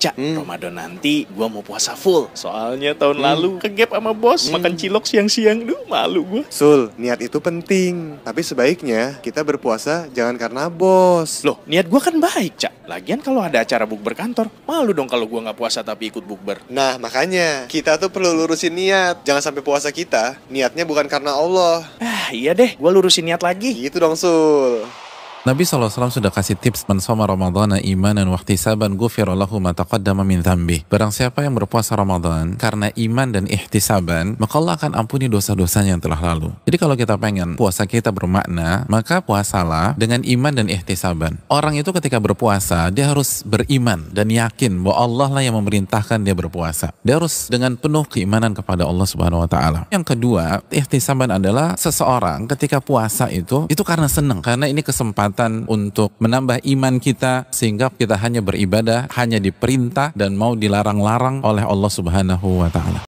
Cak, hmm. Ramadan nanti gue mau puasa full. Soalnya tahun hmm. lalu kegep sama bos, hmm. makan cilok siang-siang. Duh, malu gue. Sul, niat itu penting. Tapi sebaiknya kita berpuasa jangan karena bos. Loh, niat gue kan baik, Cak. Lagian kalau ada acara bukber kantor, malu dong kalau gue nggak puasa tapi ikut bukber. Nah, makanya kita tuh perlu lurusin niat. Jangan sampai puasa kita, niatnya bukan karena Allah. Ah, iya deh, gue lurusin niat lagi. Gitu dong, Sul. Nabi SAW sudah kasih tips man soma Ramadana imanan wahtisaban gufira lahu ma taqaddama min dhanbi. Barang siapa yang berpuasa Ramadan karena iman dan ihtisaban, maka Allah akan ampuni dosa-dosanya yang telah lalu. Jadi kalau kita pengen puasa kita bermakna, maka puasalah dengan iman dan ihtisaban. Orang itu ketika berpuasa, dia harus beriman dan yakin bahwa Allah lah yang memerintahkan dia berpuasa. Dia harus dengan penuh keimanan kepada Allah Subhanahu wa taala. Yang kedua, ihtisaban adalah seseorang ketika puasa itu itu karena senang, karena ini kesempatan kesempatan untuk menambah iman kita sehingga kita hanya beribadah hanya diperintah dan mau dilarang-larang oleh Allah Subhanahu wa taala.